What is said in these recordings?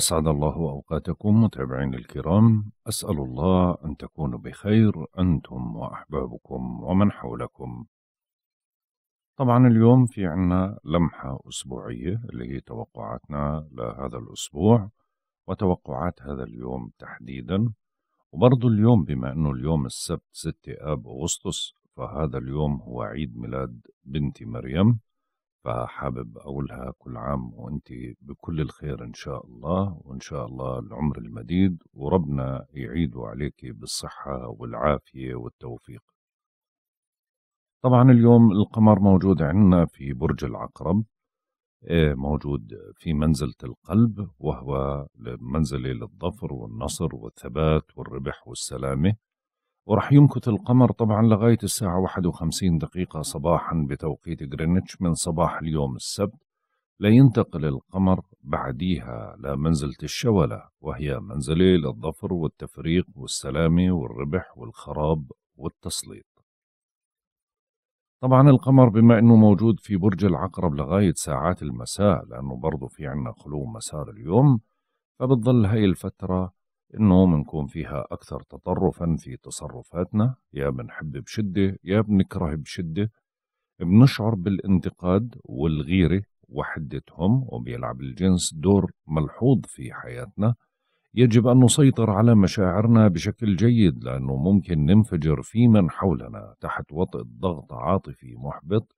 أسعد الله أوقاتكم متابعين الكرام أسأل الله أن تكونوا بخير أنتم وأحبابكم ومن حولكم طبعا اليوم في عنا لمحة أسبوعية اللي هي توقعاتنا لهذا الأسبوع وتوقعات هذا اليوم تحديدا وبرضو اليوم بما أنه اليوم السبت 6 آب أغسطس فهذا اليوم هو عيد ميلاد بنتي مريم فحابب أقولها كل عام وأنت بكل الخير إن شاء الله وإن شاء الله العمر المديد وربنا يعيده عليك بالصحة والعافية والتوفيق طبعا اليوم القمر موجود عندنا في برج العقرب آه، موجود في منزلة القلب وهو منزلة للظفر والنصر والثبات والربح والسلامة ورح يمكث القمر طبعا لغاية الساعة 51 دقيقة صباحا بتوقيت جرينتش من صباح اليوم السبت لا ينتقل القمر بعديها لمنزلة الشولة وهي منزلة للظفر والتفريق والسلامة والربح والخراب والتسليط طبعا القمر بما انه موجود في برج العقرب لغاية ساعات المساء لانه برضه في عنا خلو مسار اليوم فبتظل هاي الفترة انه بنكون فيها اكثر تطرفا في تصرفاتنا يا بنحب بشده يا بنكره بشده بنشعر بالانتقاد والغيره وحدتهم وبيلعب الجنس دور ملحوظ في حياتنا يجب أن نسيطر على مشاعرنا بشكل جيد لأنه ممكن ننفجر في من حولنا تحت وطئ ضغط عاطفي محبط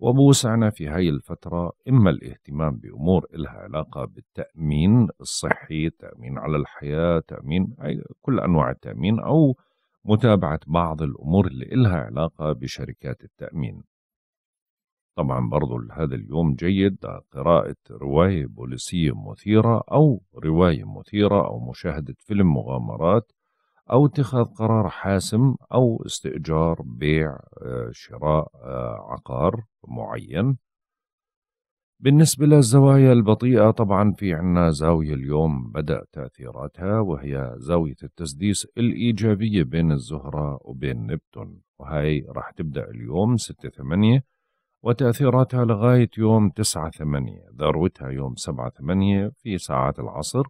وبوسعنا في هاي الفترة إما الاهتمام بأمور إلها علاقة بالتأمين الصحي تأمين على الحياة تأمين كل أنواع التأمين أو متابعة بعض الأمور اللي إلها علاقة بشركات التأمين طبعا برضو هذا اليوم جيد قراءة رواية بوليسية مثيرة أو رواية مثيرة أو مشاهدة فيلم مغامرات أو اتخاذ قرار حاسم أو استئجار بيع آه، شراء آه، عقار معين بالنسبة للزوايا البطيئة طبعا في عنا زاوية اليوم بدأ تأثيراتها وهي زاوية التسديس الإيجابية بين الزهرة وبين نبتون وهي راح تبدأ اليوم 6 8 وتأثيراتها لغاية يوم 9 8 ذروتها يوم 7 8 في ساعات العصر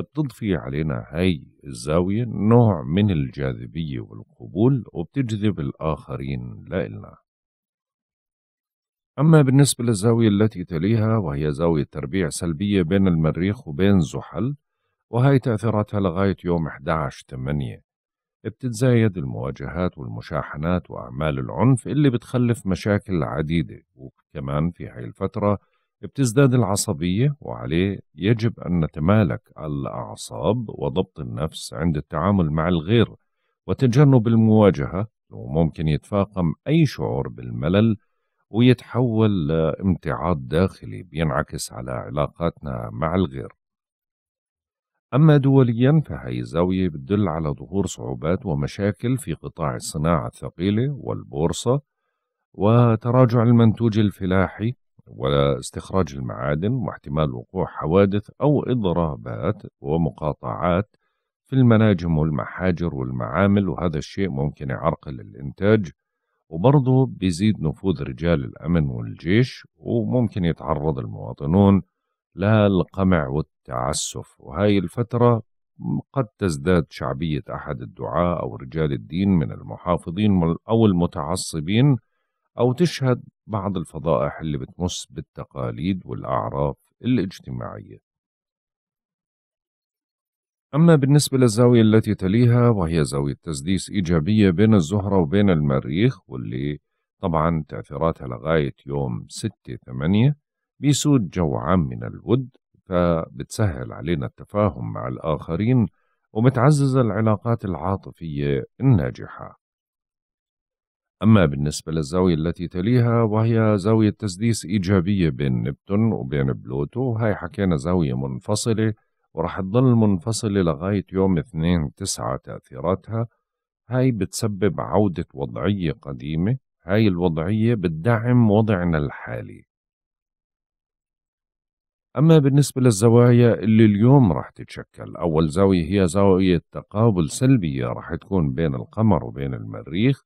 بتضفي علينا هاي الزاوية نوع من الجاذبية والقبول وبتجذب الآخرين لإلنا أما بالنسبة للزاوية التي تليها وهي زاوية تربيع سلبية بين المريخ وبين زحل وهي تأثيراتها لغاية يوم 11-8 بتتزايد المواجهات والمشاحنات وأعمال العنف اللي بتخلف مشاكل عديدة وكمان في هاي الفترة بتزداد العصبية وعليه يجب أن نتمالك الأعصاب وضبط النفس عند التعامل مع الغير وتجنب المواجهة وممكن يتفاقم أي شعور بالملل ويتحول لامتعاض داخلي بينعكس على علاقاتنا مع الغير أما دوليا فهي الزاوية بتدل على ظهور صعوبات ومشاكل في قطاع الصناعة الثقيلة والبورصة وتراجع المنتوج الفلاحي ولا استخراج المعادن واحتمال وقوع حوادث أو إضرابات ومقاطعات في المناجم والمحاجر والمعامل وهذا الشيء ممكن يعرقل الإنتاج وبرضه بيزيد نفوذ رجال الأمن والجيش وممكن يتعرض المواطنون للقمع والتعسف وهاي الفترة قد تزداد شعبية أحد الدعاة أو رجال الدين من المحافظين أو المتعصبين أو تشهد بعض الفضائح اللي بتمس بالتقاليد والأعراف الاجتماعية أما بالنسبة للزاوية التي تليها وهي زاوية تسديس إيجابية بين الزهرة وبين المريخ واللي طبعا تأثيراتها لغاية يوم 6 8 بيسود جو عام من الود فبتسهل علينا التفاهم مع الآخرين وبتعزز العلاقات العاطفية الناجحة أما بالنسبة للزاوية التي تليها وهي زاوية تسديس إيجابية بين نبتون وبين بلوتو هاي حكينا زاوية منفصلة ورح تضل منفصلة لغاية يوم اثنين تسعة تأثيراتها هاي بتسبب عودة وضعية قديمة هاي الوضعية بتدعم وضعنا الحالي أما بالنسبة للزوايا اللي اليوم رح تتشكل أول زاوية هي زاوية تقابل سلبية رح تكون بين القمر وبين المريخ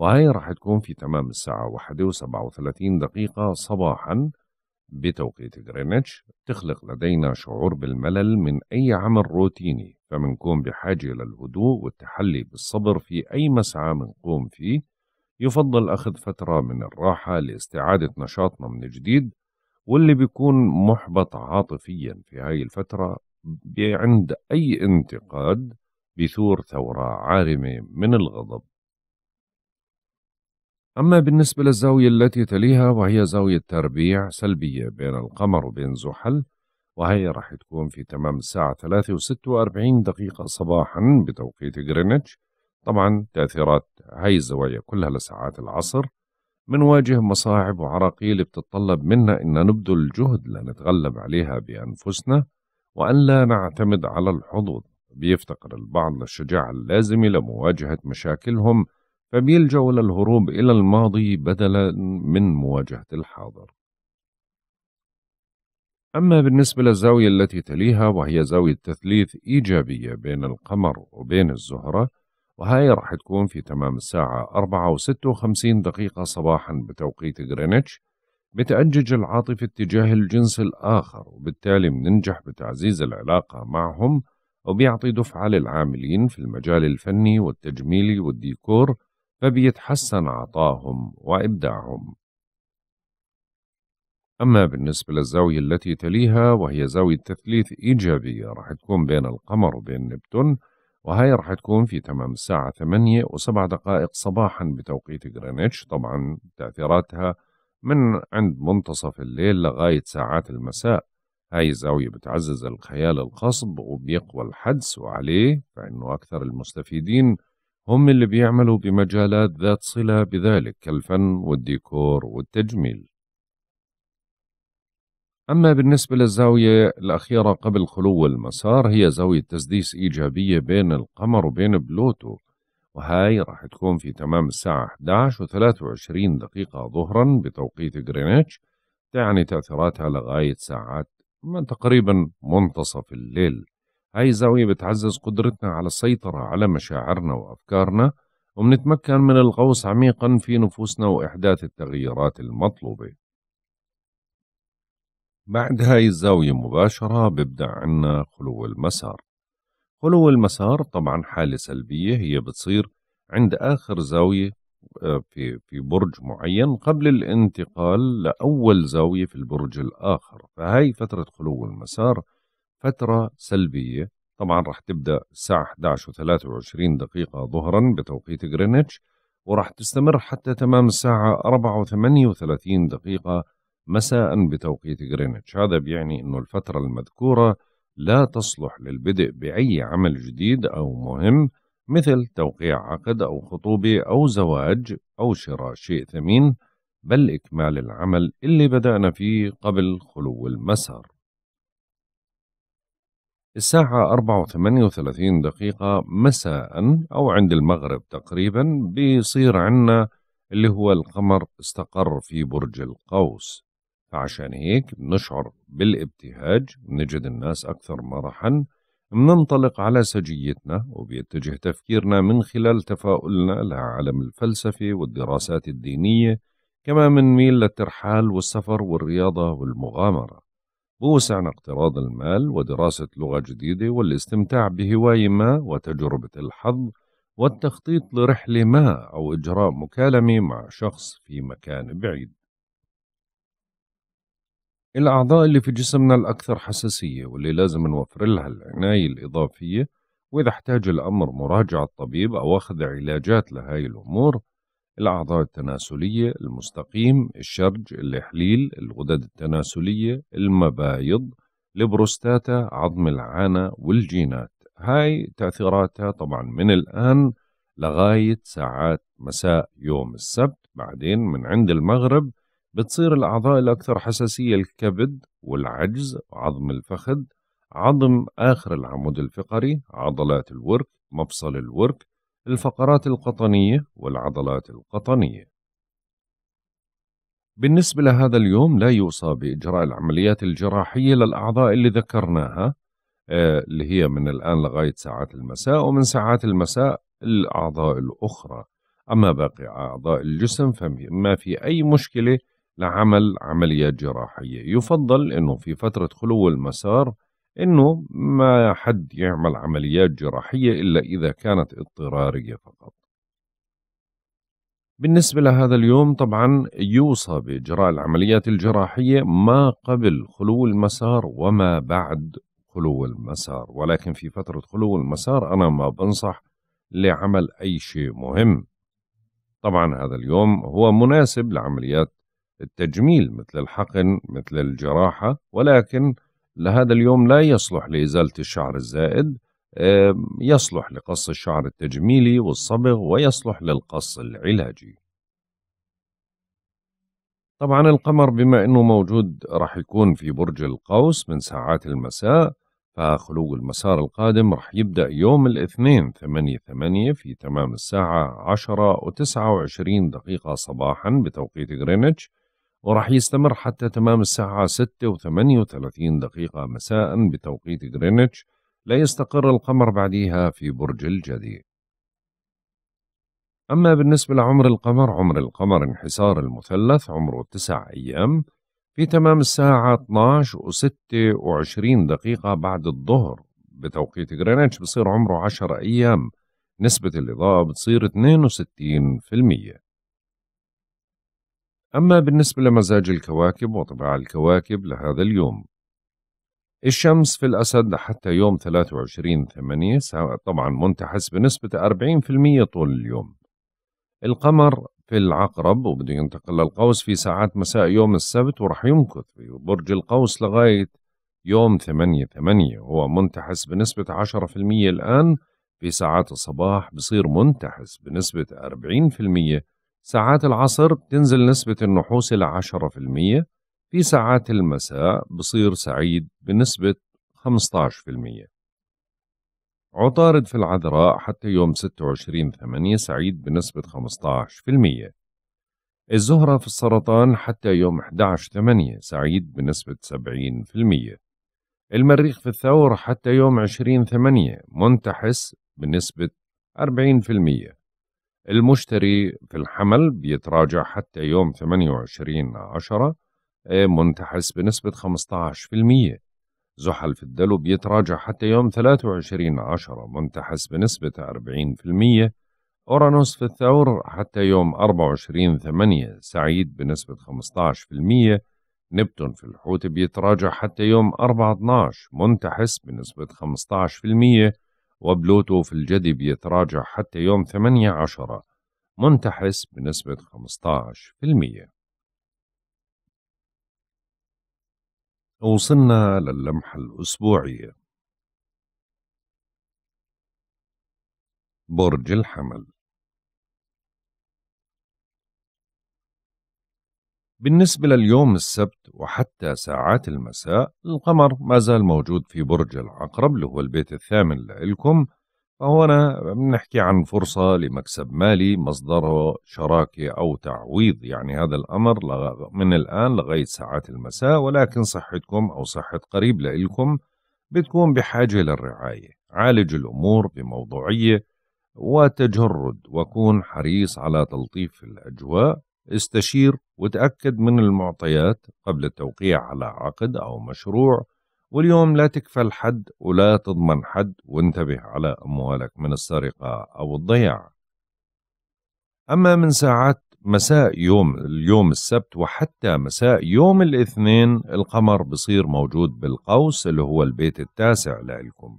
وهي راح تكون في تمام الساعة واحدة وسبعة وثلاثين دقيقة صباحا بتوقيت غرينتش تخلق لدينا شعور بالملل من أي عمل روتيني فمنكون بحاجة للهدوء والتحلي بالصبر في أي مسعى منقوم فيه يفضل أخذ فترة من الراحة لاستعادة نشاطنا من جديد واللي بيكون محبط عاطفيا في هاي الفترة عند أي انتقاد بثور ثورة عارمة من الغضب أما بالنسبة للزاوية التي تليها وهي زاوية تربيع سلبية بين القمر وبين زحل وهي راح تكون في تمام الساعة 3 و46 دقيقة صباحا بتوقيت غرينتش طبعا تأثيرات هاي الزوايا كلها لساعات العصر منواجه مصاعب وعراقيل بتتطلب منا أن نبذل جهد لنتغلب عليها بأنفسنا وأن لا نعتمد على الحظوظ بيفتقر البعض للشجاعة اللازمة لمواجهة مشاكلهم فبيلجأوا للهروب إلى الماضي بدلا من مواجهة الحاضر أما بالنسبة للزاوية التي تليها وهي زاوية تثليث إيجابية بين القمر وبين الزهرة وهي راح تكون في تمام الساعة 4 و 56 دقيقة صباحا بتوقيت غرينتش بتأجج العاطفة اتجاه الجنس الآخر وبالتالي بننجح بتعزيز العلاقة معهم وبيعطي دفعة للعاملين في المجال الفني والتجميلي والديكور فبيتحسن عطاهم وإبداعهم أما بالنسبة للزاوية التي تليها وهي زاوية تثليث إيجابية راح تكون بين القمر وبين نبتون وهي راح تكون في تمام الساعة 8 و7 دقائق صباحا بتوقيت غرينتش طبعا تأثيراتها من عند منتصف الليل لغاية ساعات المساء هاي الزاوية بتعزز الخيال القصب وبيقوى الحدس وعليه فإنه أكثر المستفيدين هم اللي بيعملوا بمجالات ذات صلة بذلك كالفن والديكور والتجميل أما بالنسبة للزاوية الأخيرة قبل خلو المسار هي زاوية تسديس إيجابية بين القمر وبين بلوتو وهاي راح تكون في تمام الساعة 11 و 23 دقيقة ظهرا بتوقيت غرينتش تعني تأثيراتها لغاية ساعات من تقريبا منتصف الليل هاي الزاوية بتعزز قدرتنا على السيطرة على مشاعرنا وأفكارنا وبنتمكن من الغوص عميقا في نفوسنا وإحداث التغييرات المطلوبة بعد هاي الزاوية مباشرة ببدأ عنا خلو المسار خلو المسار طبعا حالة سلبية هي بتصير عند آخر زاوية آه، في في برج معين قبل الانتقال لأول زاوية في البرج الآخر فهاي فترة خلو المسار فترة سلبية طبعا راح تبدأ الساعة 11 و23 دقيقة ظهرا بتوقيت غرينتش وراح تستمر حتى تمام الساعة 4 و38 دقيقة مساء بتوقيت غرينتش هذا بيعني أنه الفترة المذكورة لا تصلح للبدء بأي عمل جديد أو مهم مثل توقيع عقد أو خطوبة أو زواج أو شراء شيء ثمين بل إكمال العمل اللي بدأنا فيه قبل خلو المسار الساعة 4 دقيقة مساء أو عند المغرب تقريبا بيصير عنا اللي هو القمر استقر في برج القوس فعشان هيك بنشعر بالابتهاج بنجد الناس أكثر مرحا بننطلق على سجيتنا وبيتجه تفكيرنا من خلال تفاؤلنا لعالم الفلسفة والدراسات الدينية كما ميل للترحال والسفر والرياضة والمغامرة بوسعنا اقتراض المال ودراسة لغة جديدة والاستمتاع بهواية ما وتجربة الحظ والتخطيط لرحلة ما أو إجراء مكالمة مع شخص في مكان بعيد. الأعضاء اللي في جسمنا الأكثر حساسية واللي لازم نوفر لها العناية الإضافية وإذا احتاج الأمر مراجعة طبيب أو أخذ علاجات لهاي الأمور الأعضاء التناسلية المستقيم الشرج الإحليل الغدد التناسلية المبايض البروستاتا عظم العانة والجينات هاي تأثيراتها طبعا من الآن لغاية ساعات مساء يوم السبت بعدين من عند المغرب بتصير الأعضاء الأكثر حساسية الكبد والعجز عظم الفخذ عظم آخر العمود الفقري عضلات الورك مفصل الورك الفقرات القطنية والعضلات القطنية بالنسبة لهذا اليوم لا يوصى بإجراء العمليات الجراحية للأعضاء اللي ذكرناها آه، اللي هي من الآن لغاية ساعات المساء ومن ساعات المساء الأعضاء الأخرى أما باقي أعضاء الجسم فما في أي مشكلة لعمل عمليات جراحية يفضل أنه في فترة خلو المسار أنه ما حد يعمل عمليات جراحية إلا إذا كانت اضطرارية فقط بالنسبة لهذا اليوم طبعا يوصى بإجراء العمليات الجراحية ما قبل خلو المسار وما بعد خلو المسار ولكن في فترة خلو المسار أنا ما بنصح لعمل أي شيء مهم طبعا هذا اليوم هو مناسب لعمليات التجميل مثل الحقن مثل الجراحة ولكن لهذا اليوم لا يصلح لإزالة الشعر الزائد يصلح لقص الشعر التجميلي والصبغ ويصلح للقص العلاجي طبعا القمر بما انه موجود راح يكون في برج القوس من ساعات المساء فخلو المسار القادم راح يبدأ يوم الاثنين 8 8 في تمام الساعة 10 و 29 دقيقة صباحا بتوقيت غرينتش وراح يستمر حتى تمام الساعة 6 دقيقة مساء بتوقيت غرينتش لا يستقر القمر بعديها في برج الجدي أما بالنسبة لعمر القمر عمر القمر انحسار المثلث عمره 9 أيام في تمام الساعة 12 و 26 دقيقة بعد الظهر بتوقيت غرينتش بصير عمره 10 أيام نسبة الإضاءة بتصير 62% أما بالنسبة لمزاج الكواكب وطباع الكواكب لهذا اليوم الشمس في الأسد حتى يوم 23 8 طبعا منتحس بنسبة 40% طول اليوم القمر في العقرب وبده ينتقل للقوس في ساعات مساء يوم السبت ورح يمكث في برج القوس لغاية يوم 8 8 هو منتحس بنسبة 10% الآن في ساعات الصباح بصير منتحس بنسبة 40% ساعات العصر بتنزل نسبة النحوس إلى عشرة في ساعات المساء بصير سعيد بنسبة 15% عطارد في العذراء حتى يوم 26 8 سعيد بنسبة 15% الزهرة في السرطان حتى يوم 11 8 سعيد بنسبة 70% المريخ في الثور حتى يوم 20 8 منتحس بنسبة 40% المشتري في الحمل بيتراجع حتى يوم 28 عشرة آه، منتحس بنسبة 15% زحل في الدلو بيتراجع حتى يوم 23 عشرة منتحس بنسبة 40% أورانوس في الثور حتى يوم 24 ثمانية سعيد بنسبة 15% نبتون في الحوت بيتراجع حتى يوم 4 12 منتحس بنسبة 15% وبلوتو في الجدي بيتراجع حتى يوم 8 عشرة منتحس بنسبة 15% وصلنا للمحة الأسبوعية برج الحمل بالنسبة لليوم السبت وحتى ساعات المساء القمر ما زال موجود في برج العقرب اللي هو البيت الثامن لإلكم فهنا بنحكي عن فرصة لمكسب مالي مصدره شراكة أو تعويض يعني هذا الأمر من الآن لغاية ساعات المساء ولكن صحتكم أو صحة قريب لإلكم بتكون بحاجة للرعاية عالج الأمور بموضوعية وتجرد وكون حريص على تلطيف الأجواء استشير وتأكد من المعطيات قبل التوقيع على عقد أو مشروع واليوم لا تكفل حد ولا تضمن حد وانتبه على أموالك من السرقة أو الضياع أما من ساعات مساء يوم اليوم السبت وحتى مساء يوم الاثنين القمر بصير موجود بالقوس اللي هو البيت التاسع لإلكم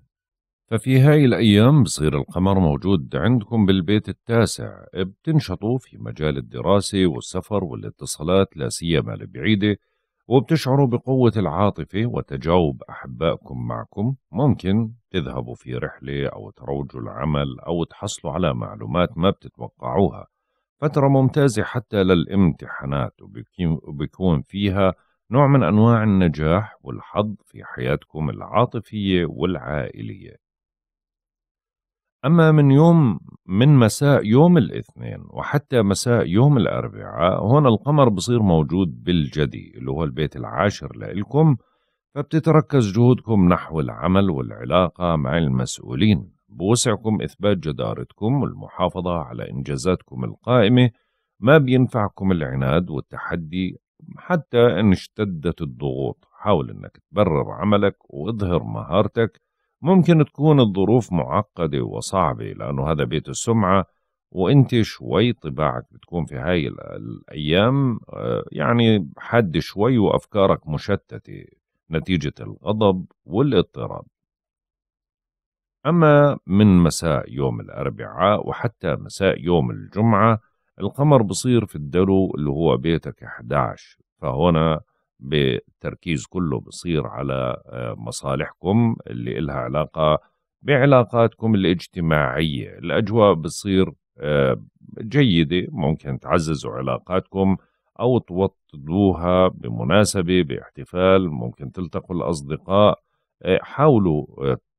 ففي هاي الأيام بصير القمر موجود عندكم بالبيت التاسع بتنشطوا في مجال الدراسة والسفر والاتصالات لا سيما البعيدة وبتشعروا بقوة العاطفة وتجاوب أحبائكم معكم ممكن تذهبوا في رحلة أو تروجوا العمل أو تحصلوا على معلومات ما بتتوقعوها فترة ممتازة حتى للامتحانات وبيكون فيها نوع من أنواع النجاح والحظ في حياتكم العاطفية والعائلية أما من يوم من مساء يوم الاثنين وحتى مساء يوم الأربعاء هون القمر بصير موجود بالجدي اللي هو البيت العاشر لإلكم فبتتركز جهودكم نحو العمل والعلاقة مع المسؤولين بوسعكم إثبات جدارتكم والمحافظة على إنجازاتكم القائمة ما بينفعكم العناد والتحدي حتى إن اشتدت الضغوط حاول إنك تبرر عملك واظهر مهارتك ممكن تكون الظروف معقدة وصعبة لأنه هذا بيت السمعة وانت شوي طباعك بتكون في هاي الأيام آه، يعني حد شوي وأفكارك مشتتة نتيجة الغضب والاضطراب أما من مساء يوم الأربعاء وحتى مساء يوم الجمعة القمر بصير في الدلو اللي هو بيتك 11 فهنا بالتركيز كله بصير على آه، مصالحكم اللي إلها علاقة بعلاقاتكم الاجتماعية الأجواء بتصير آه، جيدة ممكن تعززوا علاقاتكم أو توطدوها بمناسبة باحتفال ممكن تلتقوا الأصدقاء آه، حاولوا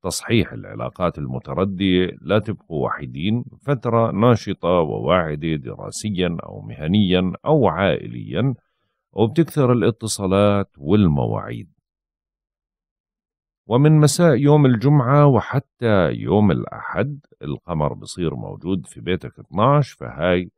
تصحيح العلاقات المتردية لا تبقوا وحيدين فترة ناشطة وواعدة دراسيا أو مهنيا أو عائليا وبتكثر الاتصالات والمواعيد ومن مساء يوم الجمعة وحتى يوم الأحد القمر بصير موجود في بيتك 12 فهاي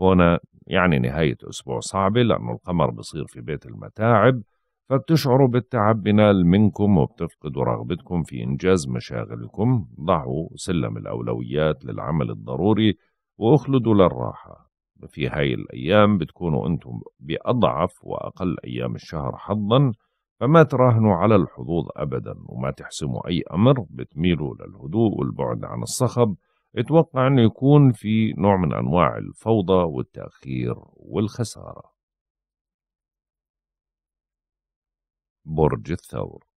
هنا يعني نهاية أسبوع صعبة لأنه القمر بصير في بيت المتاعب فبتشعروا بالتعب بنال منكم وبتفقدوا رغبتكم في إنجاز مشاغلكم ضعوا سلم الأولويات للعمل الضروري وأخلدوا للراحة في هاي الأيام بتكونوا أنتم بأضعف وأقل أيام الشهر حظا فما تراهنوا على الحظوظ أبدا وما تحسموا أي أمر بتميلوا للهدوء والبعد عن الصخب اتوقع أنه يكون في نوع من أنواع الفوضى والتأخير والخسارة برج الثور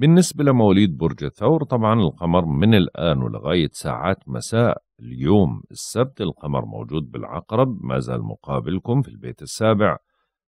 بالنسبة لمواليد برج الثور طبعا القمر من الآن ولغاية ساعات مساء اليوم السبت القمر موجود بالعقرب ما زال مقابلكم في البيت السابع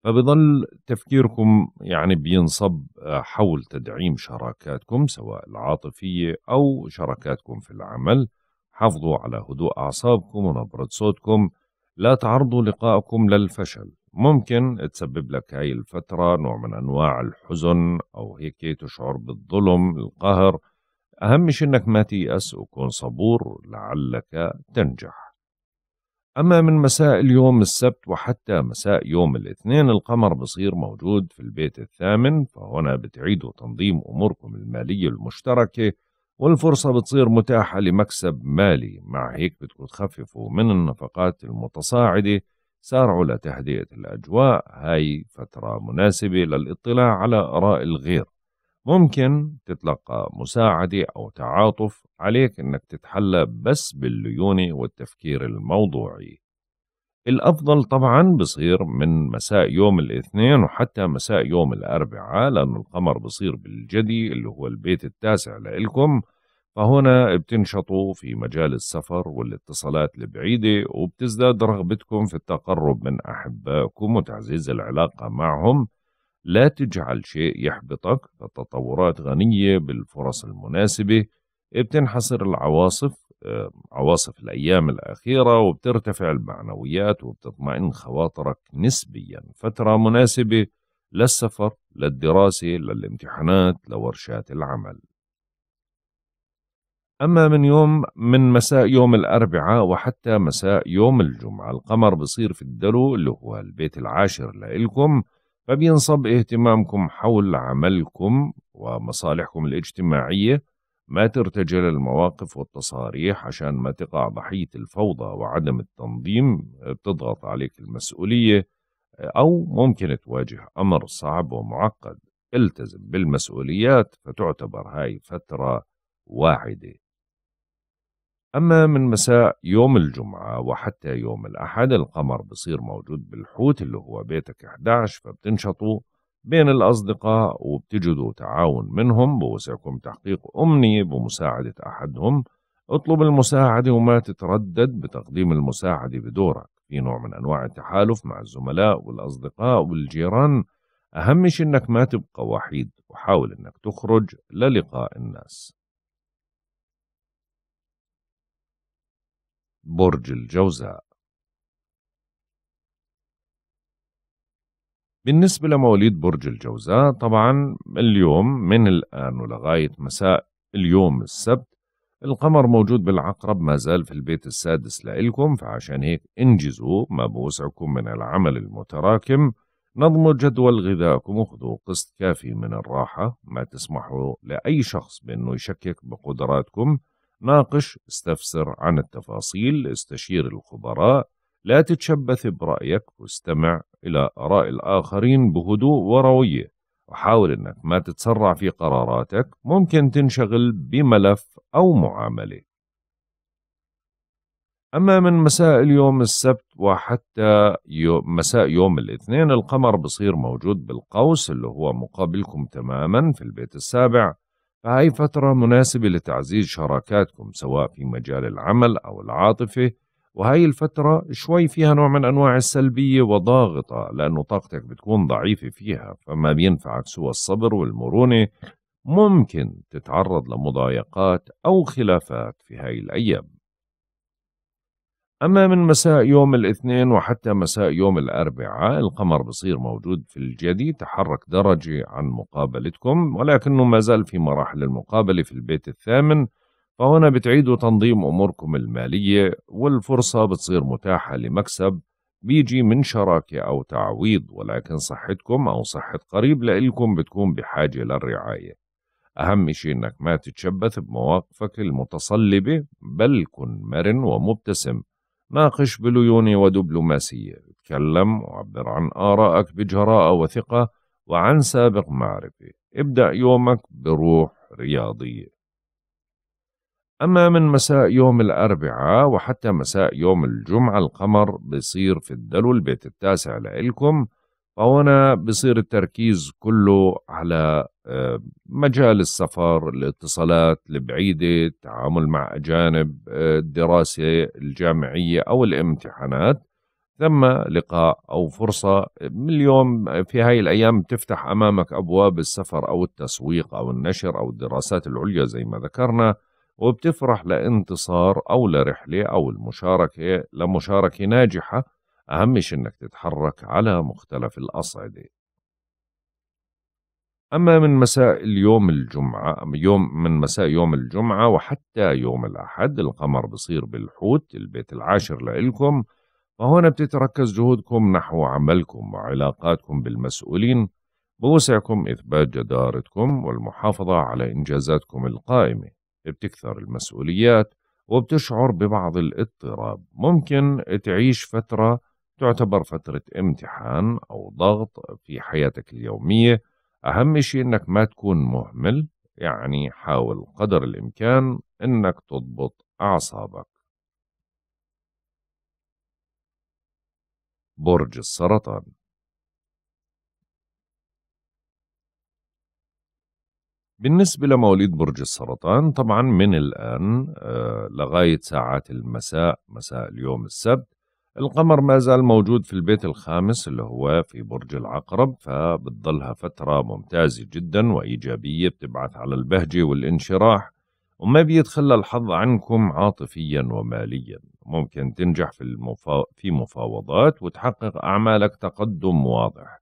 فبظل تفكيركم يعني بينصب آه، حول تدعيم شراكاتكم سواء العاطفية أو شراكاتكم في العمل حافظوا على هدوء أعصابكم ونبرة صوتكم لا تعرضوا لقائكم للفشل ممكن تسبب لك هاي الفترة نوع من أنواع الحزن أو هيك تشعر بالظلم القهر أهم شيء أنك ما تيأس وكون صبور لعلك تنجح أما من مساء اليوم السبت وحتى مساء يوم الاثنين القمر بصير موجود في البيت الثامن فهنا بتعيدوا تنظيم أموركم المالية المشتركة والفرصة بتصير متاحة لمكسب مالي مع هيك بتخففوا تخففوا من النفقات المتصاعدة سارعوا لتهدئة الأجواء هاي فترة مناسبة للاطلاع على آراء الغير ممكن تتلقى مساعدة أو تعاطف عليك أنك تتحلى بس بالليونة والتفكير الموضوعي الأفضل طبعا بصير من مساء يوم الاثنين وحتى مساء يوم الأربعاء لأن القمر بصير بالجدي اللي هو البيت التاسع لإلكم فهنا بتنشطوا في مجال السفر والاتصالات البعيدة وبتزداد رغبتكم في التقرب من أحبائكم وتعزيز العلاقة معهم لا تجعل شيء يحبطك فالتطورات غنية بالفرص المناسبة بتنحصر العواصف آه، عواصف الأيام الأخيرة وبترتفع المعنويات وبتطمئن خواطرك نسبيا فترة مناسبة للسفر للدراسة للامتحانات لورشات العمل أما من يوم من مساء يوم الأربعاء وحتى مساء يوم الجمعة القمر بصير في الدلو اللي هو البيت العاشر لإلكم فبينصب اهتمامكم حول عملكم ومصالحكم الاجتماعية ما ترتجل المواقف والتصاريح عشان ما تقع ضحية الفوضى وعدم التنظيم بتضغط عليك المسؤولية أو ممكن تواجه أمر صعب ومعقد التزم بالمسؤوليات فتعتبر هاي فترة واعدة أما من مساء يوم الجمعة وحتى يوم الأحد القمر بصير موجود بالحوت اللي هو بيتك 11 فبتنشطوا بين الأصدقاء وبتجدوا تعاون منهم بوسعكم تحقيق أمنية بمساعدة أحدهم اطلب المساعدة وما تتردد بتقديم المساعدة بدورك في نوع من أنواع التحالف مع الزملاء والأصدقاء والجيران أهم أنك ما تبقى وحيد وحاول أنك تخرج للقاء الناس برج الجوزاء بالنسبة لمواليد برج الجوزاء طبعا اليوم من الآن ولغاية مساء اليوم السبت القمر موجود بالعقرب ما زال في البيت السادس لإلكم فعشان هيك انجزوا ما بوسعكم من العمل المتراكم نظموا جدول غذائكم وخذوا قسط كافي من الراحة ما تسمحوا لأي شخص بأنه يشكك بقدراتكم ناقش استفسر عن التفاصيل استشير الخبراء لا تتشبث برأيك واستمع إلى آراء الآخرين بهدوء وروية وحاول أنك ما تتسرع في قراراتك ممكن تنشغل بملف أو معاملة أما من مساء اليوم السبت وحتى يوم مساء يوم الاثنين القمر بصير موجود بالقوس اللي هو مقابلكم تماما في البيت السابع فهي فترة مناسبة لتعزيز شراكاتكم سواء في مجال العمل أو العاطفة وهي الفترة شوي فيها نوع من أنواع السلبية وضاغطة لأنه طاقتك بتكون ضعيفة فيها فما بينفعك سوى الصبر والمرونة ممكن تتعرض لمضايقات أو خلافات في هاي الأيام أما من مساء يوم الاثنين وحتى مساء يوم الأربعاء القمر بصير موجود في الجدي تحرك درجة عن مقابلتكم ولكنه ما زال في مراحل المقابلة في البيت الثامن فهنا بتعيدوا تنظيم أموركم المالية والفرصة بتصير متاحة لمكسب بيجي من شراكة أو تعويض ولكن صحتكم أو صحة قريب لإلكم بتكون بحاجة للرعاية أهم شيء أنك ما تتشبث بمواقفك المتصلبة بل كن مرن ومبتسم ناقش بليوني ودبلوماسية اتكلم وعبر عن آرائك بجراءة وثقة وعن سابق معرفة ابدأ يومك بروح رياضية أما من مساء يوم الأربعاء وحتى مساء يوم الجمعة القمر بصير في الدلو البيت التاسع لإلكم فهنا بصير التركيز كله على آه، مجال السفر الاتصالات البعيدة التعامل مع أجانب آه، الدراسة الجامعية أو الامتحانات ثم لقاء أو فرصة آه، من اليوم في هاي الأيام تفتح أمامك أبواب السفر أو التسويق أو النشر أو الدراسات العليا زي ما ذكرنا وبتفرح لانتصار أو لرحلة أو المشاركة لمشاركة ناجحة أهم شيء إنك تتحرك على مختلف الأصعدة أما من مساء اليوم الجمعة يوم من مساء يوم الجمعة وحتى يوم الأحد القمر بصير بالحوت البيت العاشر لإلكم فهون بتتركز جهودكم نحو عملكم وعلاقاتكم بالمسؤولين بوسعكم إثبات جدارتكم والمحافظة على إنجازاتكم القائمة بتكثر المسؤوليات وبتشعر ببعض الاضطراب ممكن تعيش فترة تعتبر فترة امتحان أو ضغط في حياتك اليومية أهم شيء إنك ما تكون مهمل يعني حاول قدر الإمكان إنك تضبط أعصابك برج السرطان بالنسبة لمواليد برج السرطان طبعا من الآن آه، لغاية ساعات المساء مساء اليوم السبت القمر ما زال موجود في البيت الخامس اللي هو في برج العقرب فبتضلها فترة ممتازة جدا وإيجابية بتبعث على البهجة والانشراح وما بيتخلى الحظ عنكم عاطفيا وماليا ممكن تنجح في, المفا... في مفاوضات وتحقق أعمالك تقدم واضح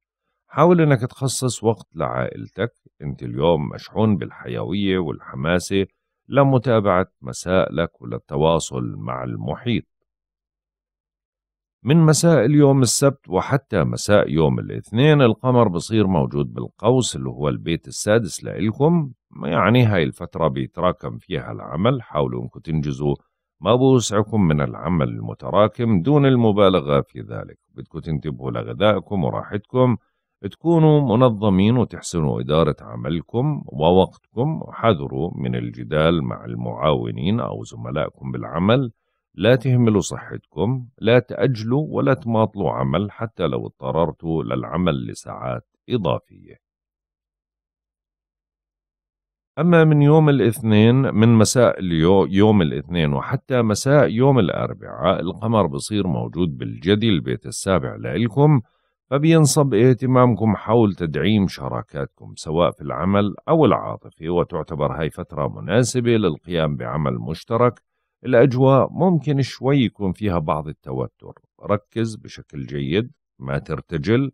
حاول أنك تخصص وقت لعائلتك أنت اليوم مشحون بالحيوية والحماسة لمتابعة مسائلك وللتواصل مع المحيط من مساء اليوم السبت وحتى مساء يوم الاثنين القمر بصير موجود بالقوس اللي هو البيت السادس لإلكم يعني هاي الفترة بيتراكم فيها العمل حاولوا انكم تنجزوا ما بوسعكم من العمل المتراكم دون المبالغة في ذلك بدكم تنتبهوا لغذائكم وراحتكم تكونوا منظمين وتحسنوا إدارة عملكم ووقتكم وحذروا من الجدال مع المعاونين أو زملائكم بالعمل لا تهملوا صحتكم لا تأجلوا ولا تماطلوا عمل حتى لو اضطررتوا للعمل لساعات إضافية أما من يوم الاثنين من مساء يوم الاثنين وحتى مساء يوم الأربعاء القمر بصير موجود بالجدي البيت السابع لإلكم فبينصب اهتمامكم حول تدعيم شراكاتكم سواء في العمل أو العاطفي وتعتبر هاي فترة مناسبة للقيام بعمل مشترك الأجواء ممكن شوي يكون فيها بعض التوتر ركز بشكل جيد ما ترتجل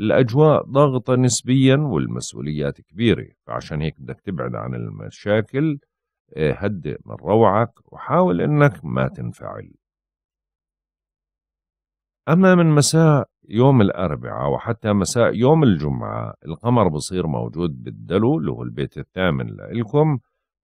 الأجواء ضاغطة نسبيا والمسؤوليات كبيرة فعشان هيك بدك تبعد عن المشاكل آه، هدئ من روعك وحاول أنك ما تنفعل أما من مساء يوم الأربعاء وحتى مساء يوم الجمعة القمر بصير موجود بالدلو اللي هو البيت الثامن لإلكم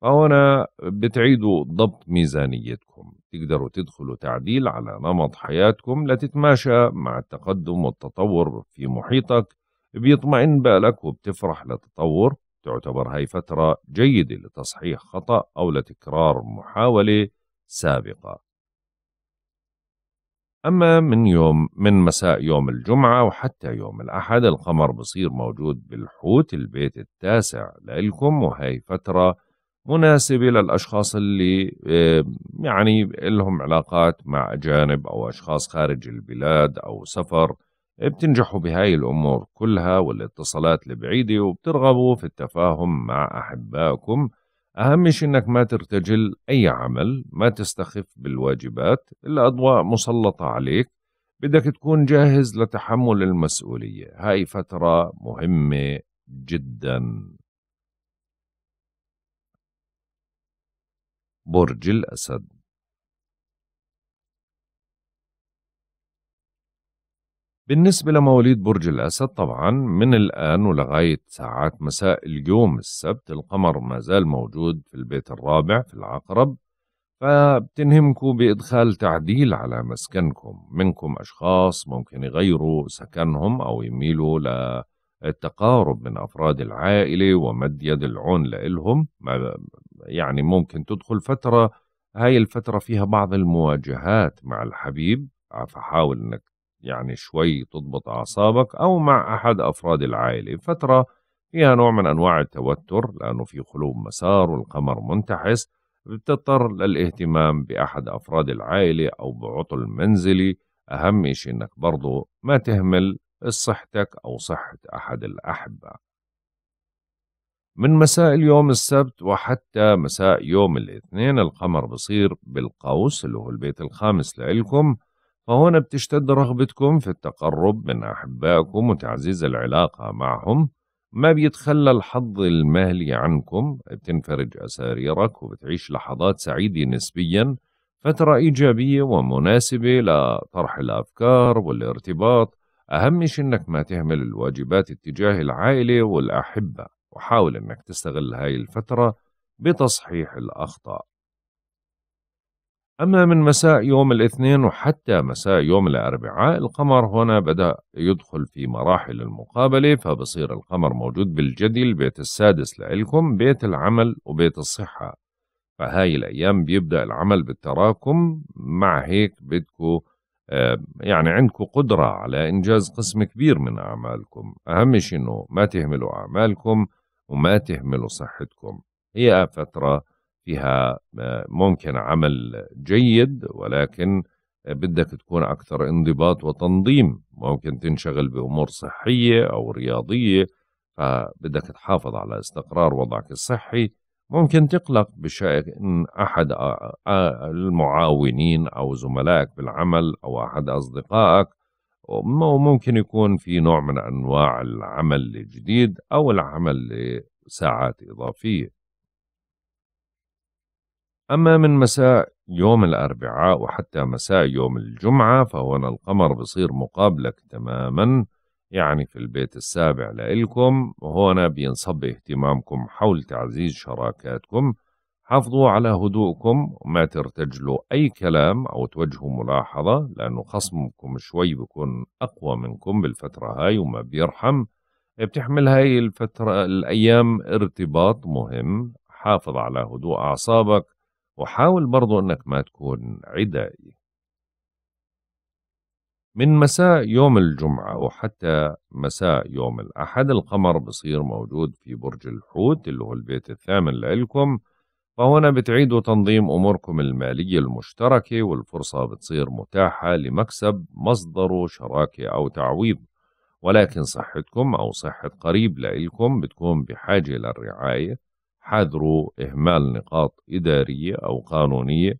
فهنا بتعيدوا ضبط ميزانيتكم تقدروا تدخلوا تعديل على نمط حياتكم لتتماشى مع التقدم والتطور في محيطك بيطمئن بالك وبتفرح للتطور تعتبر هاي فترة جيدة لتصحيح خطأ أو لتكرار محاولة سابقة أما من يوم من مساء يوم الجمعة وحتى يوم الأحد القمر بصير موجود بالحوت البيت التاسع لإلكم وهي فترة مناسبة للأشخاص اللي يعني لهم علاقات مع أجانب أو أشخاص خارج البلاد أو سفر بتنجحوا بهاي الأمور كلها والاتصالات البعيدة وبترغبوا في التفاهم مع أحبائكم أهم شيء إنك ما ترتجل أي عمل ما تستخف بالواجبات الأضواء مسلطة عليك بدك تكون جاهز لتحمل المسؤولية هاي فترة مهمة جداً برج الأسد بالنسبة لمواليد برج الأسد طبعا من الآن ولغاية ساعات مساء اليوم السبت القمر ما زال موجود في البيت الرابع في العقرب فبتنهمكم بإدخال تعديل على مسكنكم منكم أشخاص ممكن يغيروا سكنهم أو يميلوا للتقارب من أفراد العائلة ومد يد العون لإلهم يعني ممكن تدخل فترة هاي الفترة فيها بعض المواجهات مع الحبيب آه، فحاول انك يعني شوي تضبط اعصابك او مع احد افراد العائلة فترة فيها نوع من انواع التوتر لانه في خلو مسار والقمر منتحس بتضطر للاهتمام باحد افراد العائلة او بعطل منزلي اهم شيء انك برضو ما تهمل صحتك او صحة احد الاحبة من مساء اليوم السبت وحتى مساء يوم الاثنين القمر بصير بالقوس اللي هو البيت الخامس لإلكم فهنا بتشتد رغبتكم في التقرب من أحبائكم وتعزيز العلاقة معهم ما بيتخلى الحظ المهلي عنكم بتنفرج أساريرك وبتعيش لحظات سعيدة نسبيا فترة إيجابية ومناسبة لطرح الأفكار والارتباط أهم شيء أنك ما تهمل الواجبات اتجاه العائلة والأحبة وحاول أنك تستغل هاي الفترة بتصحيح الأخطاء أما من مساء يوم الاثنين وحتى مساء يوم الأربعاء القمر هنا بدأ يدخل في مراحل المقابلة فبصير القمر موجود بالجدي البيت السادس لإلكم بيت العمل وبيت الصحة فهاي الأيام بيبدأ العمل بالتراكم مع هيك بدكو يعني عندكو قدرة على إنجاز قسم كبير من أعمالكم أهم شيء أنه ما تهملوا أعمالكم وما تهملوا صحتكم هي فترة فيها آه، ممكن عمل جيد ولكن آه، بدك تكون أكثر انضباط وتنظيم ممكن تنشغل بأمور صحية أو رياضية فبدك تحافظ على استقرار وضعك الصحي ممكن تقلق بشأن أحد آه، المعاونين أو زملائك بالعمل أو أحد أصدقائك وممكن يكون في نوع من أنواع العمل الجديد أو العمل لساعات إضافية أما من مساء يوم الأربعاء وحتى مساء يوم الجمعة فهنا القمر بصير مقابلك تماما يعني في البيت السابع لإلكم وهنا بينصب اهتمامكم حول تعزيز شراكاتكم حافظوا على هدوءكم وما ترتجلوا أي كلام أو توجهوا ملاحظة لأنه خصمكم شوي بيكون أقوى منكم بالفترة هاي وما بيرحم بتحمل هاي الفترة الأيام ارتباط مهم حافظ على هدوء أعصابك وحاول برضو أنك ما تكون عدائي من مساء يوم الجمعة وحتى مساء يوم الأحد القمر بصير موجود في برج الحوت اللي هو البيت الثامن لإلكم فهنا بتعيدوا تنظيم أموركم المالية المشتركة والفرصة بتصير متاحة لمكسب مصدره شراكة أو تعويض ولكن صحتكم أو صحة قريب لإلكم بتكون بحاجة للرعاية حذروا إهمال نقاط إدارية أو قانونية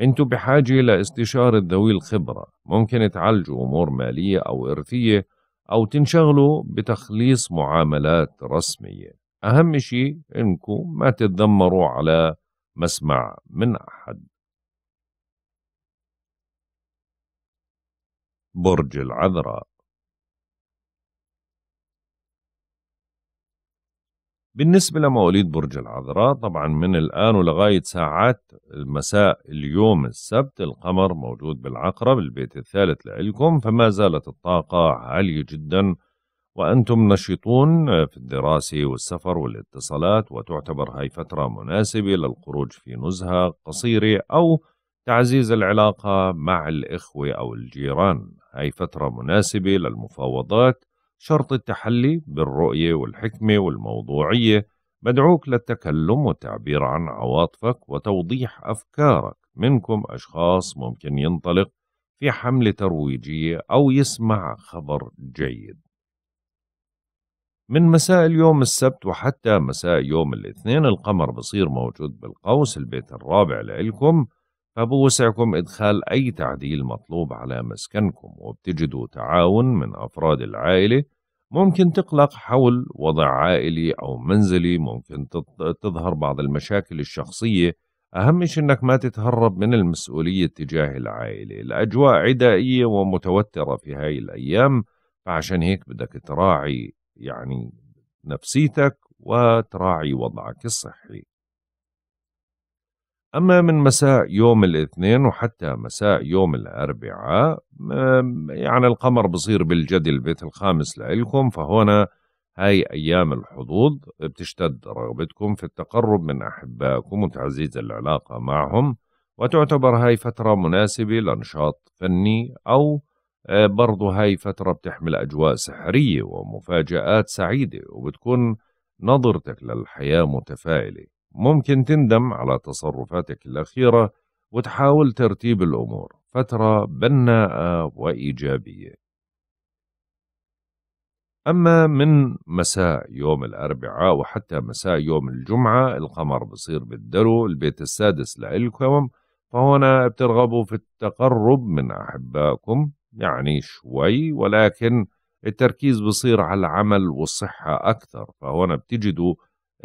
أنتوا بحاجة لاستشارة ذوي الخبرة ممكن تعالجوا أمور مالية أو إرثية أو تنشغلوا بتخليص معاملات رسمية أهم شيء إنكم ما تتذمروا على مسمع من أحد برج العذراء بالنسبة لمواليد برج العذراء طبعا من الآن ولغاية ساعات المساء اليوم السبت القمر موجود بالعقرب البيت الثالث لإلكم فما زالت الطاقة عالية جدا وأنتم نشيطون في الدراسة والسفر والاتصالات وتعتبر هاي فترة مناسبة للخروج في نزهة قصيرة أو تعزيز العلاقة مع الإخوة أو الجيران هاي فترة مناسبة للمفاوضات شرط التحلي بالرؤية والحكمة والموضوعية مدعوك للتكلم والتعبير عن عواطفك وتوضيح أفكارك منكم أشخاص ممكن ينطلق في حملة ترويجية أو يسمع خبر جيد من مساء اليوم السبت وحتى مساء يوم الاثنين القمر بصير موجود بالقوس البيت الرابع لإلكم فبوسعكم إدخال أي تعديل مطلوب على مسكنكم وبتجدوا تعاون من أفراد العائلة ممكن تقلق حول وضع عائلي أو منزلي ممكن تظهر بعض المشاكل الشخصية أهم شيء أنك ما تتهرب من المسؤولية تجاه العائلة الأجواء عدائية ومتوترة في هاي الأيام فعشان هيك بدك تراعي يعني نفسيتك وتراعي وضعك الصحي أما من مساء يوم الاثنين وحتى مساء يوم الأربعاء يعني القمر بصير بالجدي البيت الخامس لإلكم فهنا هاي أيام الحظوظ بتشتد رغبتكم في التقرب من أحبائكم وتعزيز العلاقة معهم وتعتبر هاي فترة مناسبة لنشاط فني أو آه، برضو هاي فترة بتحمل أجواء سحرية ومفاجآت سعيدة وبتكون نظرتك للحياة متفائلة ممكن تندم على تصرفاتك الأخيرة وتحاول ترتيب الأمور فترة بناءة وإيجابية أما من مساء يوم الأربعاء وحتى مساء يوم الجمعة القمر بصير بالدلو البيت السادس لإلكم فهنا بترغبوا في التقرب من أحبائكم يعني شوي ولكن التركيز بصير على العمل والصحة أكثر فهون بتجدوا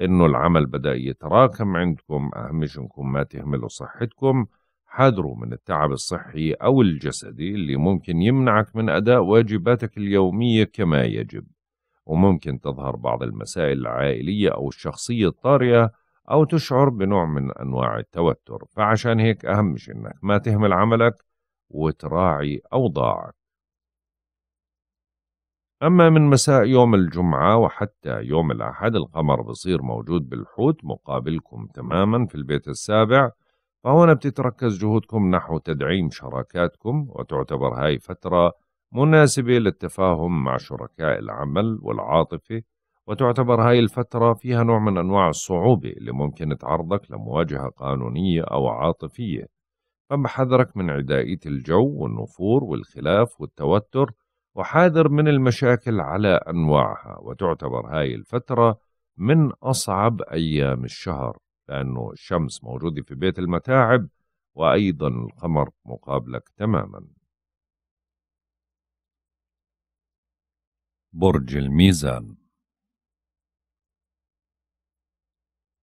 إنه العمل بدأ يتراكم عندكم أهم إنكم ما تهملوا صحتكم حذروا من التعب الصحي أو الجسدي اللي ممكن يمنعك من أداء واجباتك اليومية كما يجب وممكن تظهر بعض المسائل العائلية أو الشخصية الطارئة أو تشعر بنوع من أنواع التوتر فعشان هيك أهم شيء إنك ما تهمل عملك وتراعي أوضاعك أما من مساء يوم الجمعة وحتى يوم الأحد القمر بصير موجود بالحوت مقابلكم تماما في البيت السابع فهنا بتتركز جهودكم نحو تدعيم شراكاتكم وتعتبر هاي فترة مناسبة للتفاهم مع شركاء العمل والعاطفة وتعتبر هاي الفترة فيها نوع من أنواع الصعوبة اللي ممكن تعرضك لمواجهة قانونية أو عاطفية فما حذرك من عدائية الجو والنفور والخلاف والتوتر وحاذر من المشاكل على أنواعها وتعتبر هاي الفترة من أصعب أيام الشهر لأنه الشمس موجودة في بيت المتاعب وأيضا القمر مقابلك تماما برج الميزان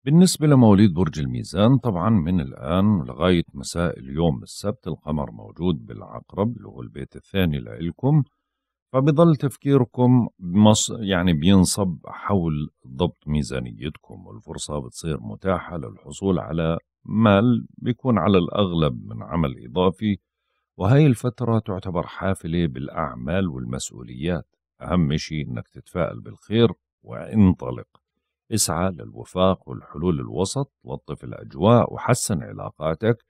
بالنسبة لمواليد برج الميزان طبعا من الآن لغاية مساء اليوم السبت القمر موجود بالعقرب اللي هو البيت الثاني لإلكم فبضل تفكيركم بمص... يعني بينصب حول ضبط ميزانيتكم والفرصة بتصير متاحة للحصول على مال بيكون على الأغلب من عمل إضافي وهي الفترة تعتبر حافلة بالأعمال والمسؤوليات أهم شيء أنك تتفائل بالخير وانطلق اسعى للوفاق والحلول الوسط لطف الأجواء وحسن علاقاتك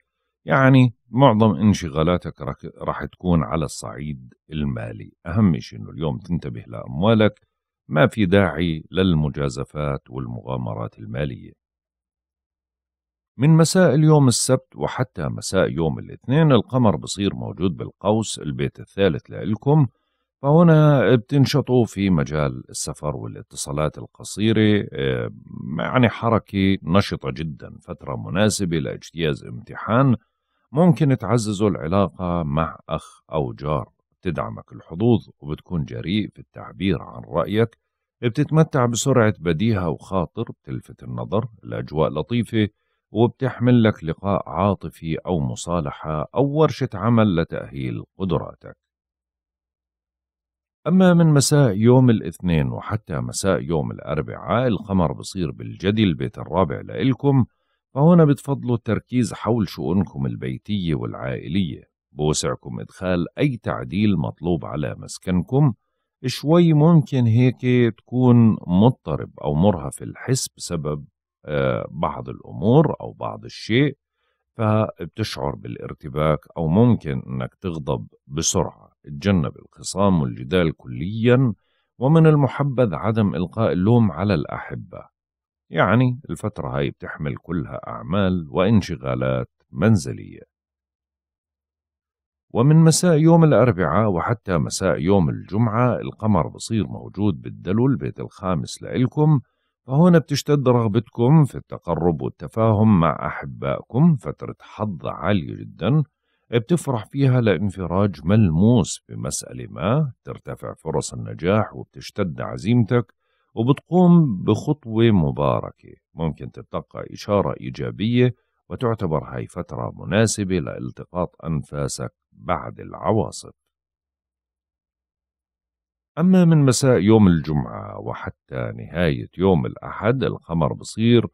يعني معظم انشغالاتك راح تكون على الصعيد المالي أهم شيء أنه اليوم تنتبه لأموالك ما في داعي للمجازفات والمغامرات المالية من مساء اليوم السبت وحتى مساء يوم الاثنين القمر بصير موجود بالقوس البيت الثالث لإلكم فهنا بتنشطوا في مجال السفر والاتصالات القصيرة آه، يعني حركة نشطة جدا فترة مناسبة لاجتياز امتحان ممكن تعززوا العلاقة مع أخ أو جار بتدعمك الحظوظ وبتكون جريء في التعبير عن رأيك بتتمتع بسرعة بديهة وخاطر بتلفت النظر الأجواء لطيفة وبتحمل لك لقاء عاطفي أو مصالحة أو ورشة عمل لتأهيل قدراتك أما من مساء يوم الاثنين وحتى مساء يوم الأربعاء القمر بصير بالجدي البيت الرابع لإلكم فهنا بتفضلوا التركيز حول شؤونكم البيتية والعائلية بوسعكم إدخال أي تعديل مطلوب على مسكنكم شوي ممكن هيك تكون مضطرب أو مرهف الحس بسبب آه، بعض الأمور أو بعض الشيء فبتشعر بالارتباك أو ممكن أنك تغضب بسرعة اتجنب الخصام والجدال كليا ومن المحبذ عدم إلقاء اللوم على الأحبة يعني الفترة هاي بتحمل كلها أعمال وانشغالات منزلية ومن مساء يوم الأربعاء وحتى مساء يوم الجمعة القمر بصير موجود بالدلو البيت الخامس لإلكم فهنا بتشتد رغبتكم في التقرب والتفاهم مع أحبائكم فترة حظ عالية جدا بتفرح فيها لانفراج ملموس بمسألة ما ترتفع فرص النجاح وبتشتد عزيمتك وبتقوم بخطوة مباركة ممكن تتلقى إشارة إيجابية وتعتبر هاي فترة مناسبة لالتقاط أنفاسك بعد العواصف أما من مساء يوم الجمعة وحتى نهاية يوم الأحد القمر بصير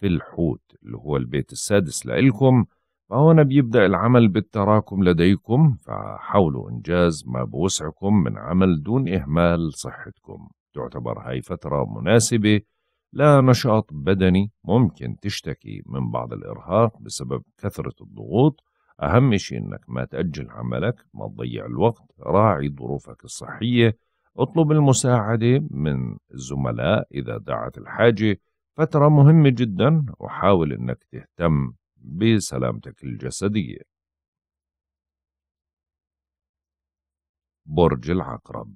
في الحوت اللي هو البيت السادس لإلكم فهنا بيبدأ العمل بالتراكم لديكم فحاولوا إنجاز ما بوسعكم من عمل دون إهمال صحتكم تعتبر هاي فترة مناسبة لا نشاط بدني ممكن تشتكي من بعض الإرهاق بسبب كثرة الضغوط أهم شيء إنك ما تأجل عملك ما تضيع الوقت راعي ظروفك الصحية اطلب المساعدة من الزملاء إذا دعت الحاجة فترة مهمة جدا وحاول أنك تهتم بسلامتك الجسدية برج العقرب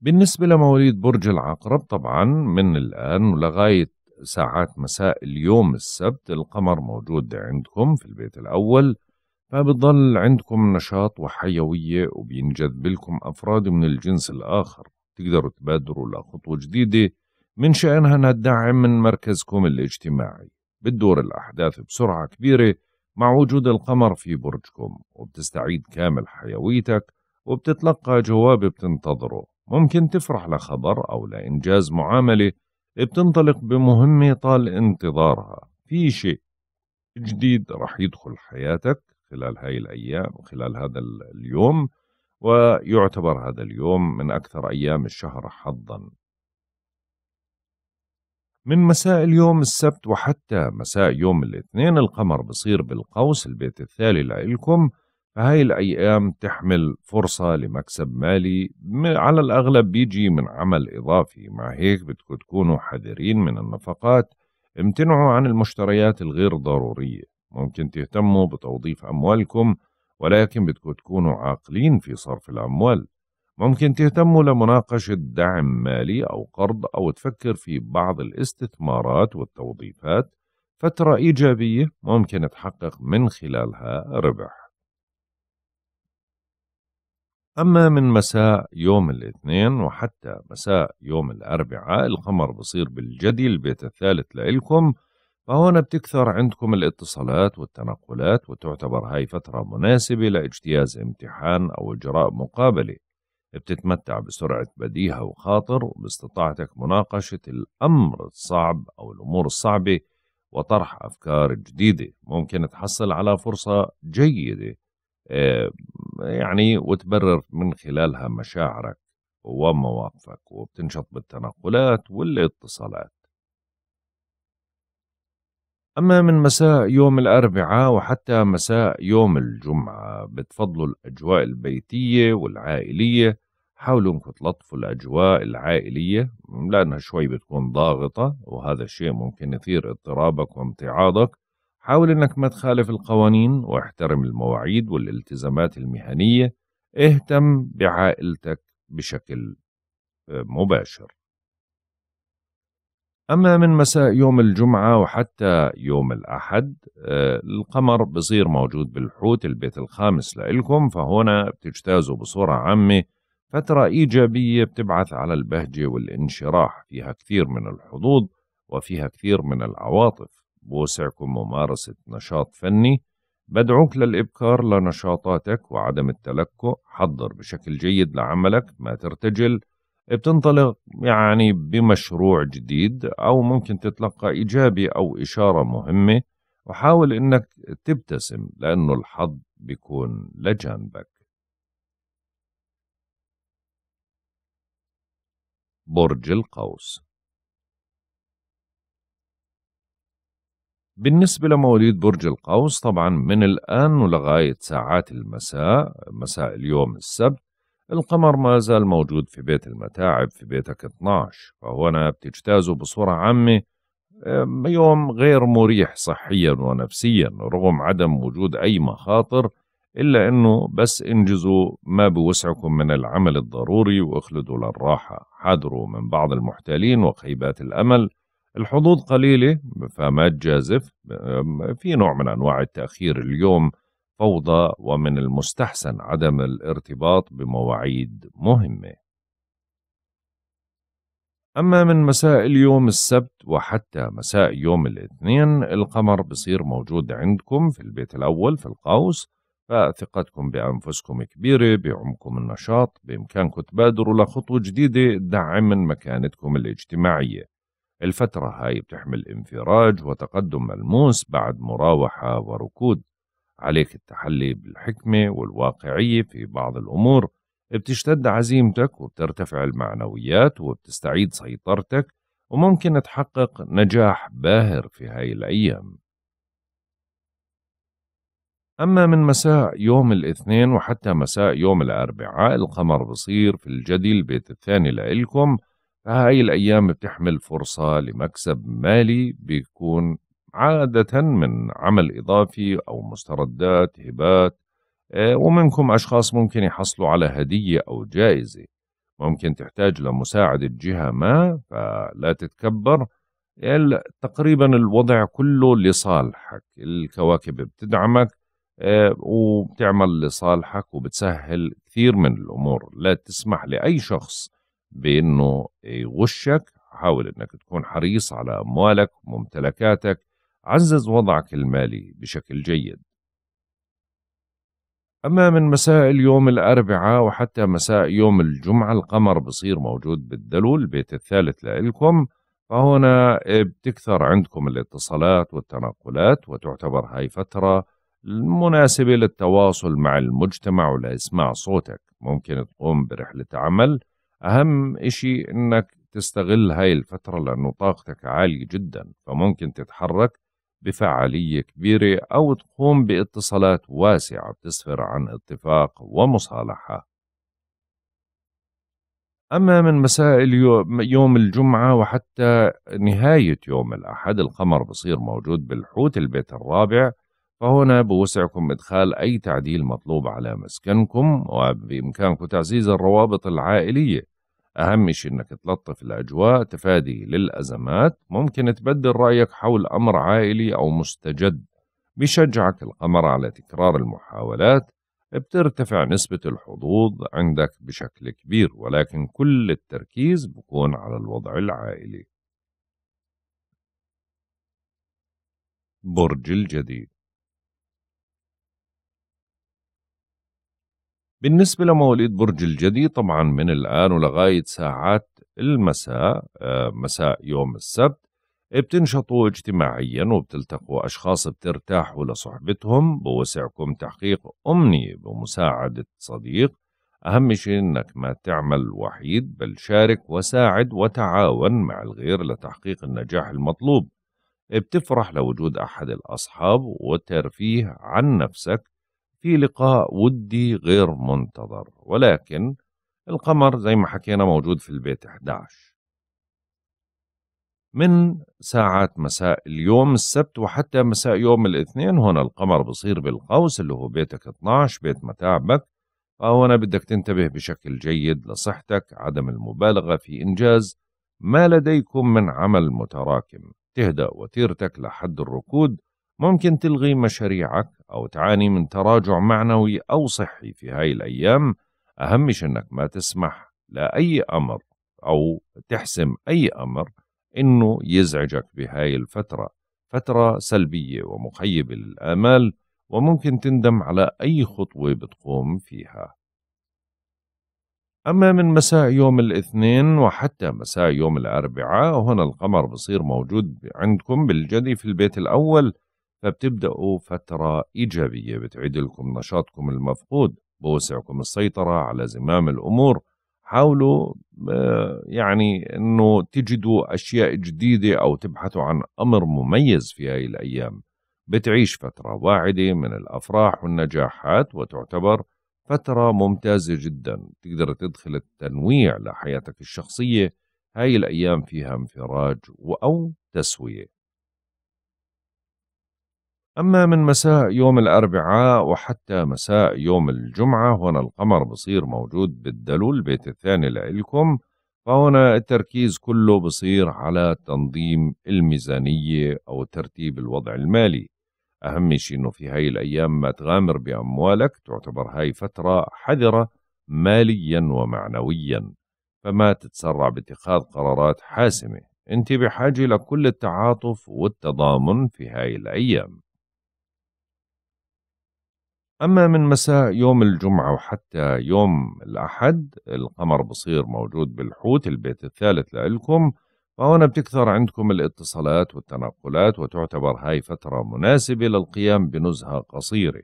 بالنسبة لمواليد برج العقرب طبعا من الآن لغاية ساعات مساء اليوم السبت القمر موجود عندكم في البيت الأول فبتضل عندكم نشاط وحيوية وبينجذب لكم أفراد من الجنس الآخر تقدروا تبادروا لخطوة جديدة من شأنها أنها تدعم من مركزكم الاجتماعي بتدور الأحداث بسرعة كبيرة مع وجود القمر في برجكم وبتستعيد كامل حيويتك وبتتلقى جواب بتنتظره ممكن تفرح لخبر أو لإنجاز معاملة بتنطلق بمهمة طال انتظارها في شيء جديد رح يدخل حياتك خلال هاي الأيام وخلال هذا اليوم ويعتبر هذا اليوم من أكثر أيام الشهر حظا من مساء اليوم السبت وحتى مساء يوم الاثنين القمر بصير بالقوس البيت الثالي لإلكم فهاي الأيام تحمل فرصة لمكسب مالي على الأغلب بيجي من عمل إضافي مع هيك بدكم تكونوا حذرين من النفقات امتنعوا عن المشتريات الغير ضرورية ممكن تهتموا بتوظيف أموالكم ولكن بدكم تكونوا عاقلين في صرف الأموال ممكن تهتموا لمناقشة دعم مالي أو قرض أو تفكر في بعض الاستثمارات والتوظيفات فترة إيجابية ممكن تحقق من خلالها ربح أما من مساء يوم الاثنين وحتى مساء يوم الأربعاء القمر بصير بالجدي البيت الثالث لإلكم فهون بتكثر عندكم الاتصالات والتنقلات وتعتبر هاي فترة مناسبة لاجتياز امتحان أو إجراء مقابلة بتتمتع بسرعة بديهة وخاطر وباستطاعتك مناقشة الأمر الصعب أو الأمور الصعبة وطرح أفكار جديدة ممكن تحصل على فرصة جيدة آه، يعني وتبرر من خلالها مشاعرك ومواقفك وبتنشط بالتنقلات والاتصالات أما من مساء يوم الأربعاء وحتى مساء يوم الجمعة بتفضلوا الأجواء البيتية والعائلية حاولوا انكم تلطفوا الأجواء العائلية لأنها شوي بتكون ضاغطة وهذا الشيء ممكن يثير اضطرابك وامتعاضك حاول انك ما تخالف القوانين واحترم المواعيد والالتزامات المهنية اهتم بعائلتك بشكل آه، مباشر أما من مساء يوم الجمعة وحتى يوم الأحد آه، القمر بصير موجود بالحوت البيت الخامس لإلكم فهنا بتجتازوا بصورة عامة فترة إيجابية بتبعث على البهجة والانشراح فيها كثير من الحظوظ وفيها كثير من العواطف بوسعكم ممارسة نشاط فني بدعوك للإبكار لنشاطاتك وعدم التلكؤ حضر بشكل جيد لعملك ما ترتجل بتنطلق يعني بمشروع جديد أو ممكن تتلقى إيجابي أو إشارة مهمة وحاول إنك تبتسم لأنه الحظ بيكون لجانبك برج القوس بالنسبة لمواليد برج القوس طبعا من الآن ولغاية ساعات المساء مساء اليوم السبت القمر ما زال موجود في بيت المتاعب في بيتك 12 فهنا بتجتازه بصورة عامة يوم غير مريح صحيا ونفسيا رغم عدم وجود أي مخاطر إلا أنه بس انجزوا ما بوسعكم من العمل الضروري واخلدوا للراحة حذروا من بعض المحتالين وخيبات الأمل الحظوظ قليلة فما تجازف في نوع من أنواع التأخير اليوم فوضى ومن المستحسن عدم الارتباط بمواعيد مهمة. أما من مساء اليوم السبت وحتى مساء يوم الاثنين القمر بصير موجود عندكم في البيت الأول في القوس فثقتكم بأنفسكم كبيرة بعمكم النشاط بإمكانكم تبادروا لخطوة جديدة تدعم من مكانتكم الاجتماعية الفترة هاي بتحمل انفراج وتقدم ملموس بعد مراوحة وركود عليك التحلي بالحكمة والواقعية في بعض الأمور بتشتد عزيمتك وبترتفع المعنويات وبتستعيد سيطرتك وممكن تحقق نجاح باهر في هاي الأيام أما من مساء يوم الاثنين وحتى مساء يوم الأربعاء القمر بصير في الجدي البيت الثاني لإلكم فهاي الأيام بتحمل فرصة لمكسب مالي بيكون عادة من عمل إضافي أو مستردات هبات آه، ومنكم أشخاص ممكن يحصلوا على هدية أو جائزة ممكن تحتاج لمساعدة جهة ما فلا تتكبر تقريبا الوضع كله لصالحك الكواكب بتدعمك آه، وبتعمل لصالحك وبتسهل كثير من الأمور لا تسمح لأي شخص بأنه يغشك حاول أنك تكون حريص على أموالك وممتلكاتك عزز وضعك المالي بشكل جيد أما من مساء اليوم الأربعاء وحتى مساء يوم الجمعة القمر بصير موجود بالدلو البيت الثالث لإلكم فهنا بتكثر عندكم الاتصالات والتنقلات وتعتبر هاي فترة مناسبة للتواصل مع المجتمع ولإسماع صوتك ممكن تقوم برحلة عمل أهم إشي إنك تستغل هاي الفترة لأنه طاقتك عالية جدا فممكن تتحرك بفعالية كبيرة أو تقوم باتصالات واسعة بتسفر عن اتفاق ومصالحة أما من مساء يوم الجمعة وحتى نهاية يوم الأحد القمر بصير موجود بالحوت البيت الرابع فهنا بوسعكم إدخال أي تعديل مطلوب على مسكنكم وبإمكانكم تعزيز الروابط العائلية أهم شيء إنك تلطف الأجواء تفادي للأزمات ممكن تبدل رأيك حول أمر عائلي أو مستجد بشجعك القمر على تكرار المحاولات بترتفع نسبة الحظوظ عندك بشكل كبير ولكن كل التركيز بكون على الوضع العائلي برج الجديد بالنسبة لمواليد برج الجدي طبعا من الآن ولغاية ساعات المساء آه، مساء يوم السبت بتنشطوا اجتماعيا وبتلتقوا أشخاص بترتاحوا لصحبتهم بوسعكم تحقيق أمنية بمساعدة صديق أهم شيء أنك ما تعمل وحيد بل شارك وساعد وتعاون مع الغير لتحقيق النجاح المطلوب بتفرح لوجود أحد الأصحاب وترفيه عن نفسك في لقاء ودي غير منتظر ولكن القمر زي ما حكينا موجود في البيت 11 من ساعات مساء اليوم السبت وحتى مساء يوم الاثنين هنا القمر بصير بالقوس اللي هو بيتك 12 بيت متاعبك فهنا بدك تنتبه بشكل جيد لصحتك عدم المبالغة في إنجاز ما لديكم من عمل متراكم تهدأ وتيرتك لحد الركود ممكن تلغي مشاريعك أو تعاني من تراجع معنوي أو صحي في هاي الأيام أهمش أنك ما تسمح لأي أمر أو تحسم أي أمر أنه يزعجك بهاي الفترة فترة سلبية ومخيبة للآمال وممكن تندم على أي خطوة بتقوم فيها أما من مساء يوم الاثنين وحتى مساء يوم الأربعاء هنا القمر بصير موجود عندكم بالجدي في البيت الأول فبتبدأوا فترة إيجابية بتعيد لكم نشاطكم المفقود بوسعكم السيطرة على زمام الأمور حاولوا آه، يعني أنه تجدوا أشياء جديدة أو تبحثوا عن أمر مميز في هاي الأيام بتعيش فترة واعدة من الأفراح والنجاحات وتعتبر فترة ممتازة جدا تقدر تدخل التنويع لحياتك الشخصية هاي الأيام فيها انفراج أو تسوية أما من مساء يوم الأربعاء وحتى مساء يوم الجمعة هنا القمر بصير موجود بالدلو البيت الثاني لإلكم فهنا التركيز كله بصير على تنظيم الميزانية أو ترتيب الوضع المالي أهم شيء إنه في هاي الأيام ما تغامر بأموالك تعتبر هاي فترة حذرة ماليا ومعنويا فما تتسرع باتخاذ قرارات حاسمة أنت بحاجة لكل التعاطف والتضامن في هاي الأيام أما من مساء يوم الجمعة وحتى يوم الأحد القمر بصير موجود بالحوت البيت الثالث لإلكم فهنا بتكثر عندكم الاتصالات والتنقلات وتعتبر هاي فترة مناسبة للقيام بنزهة قصيرة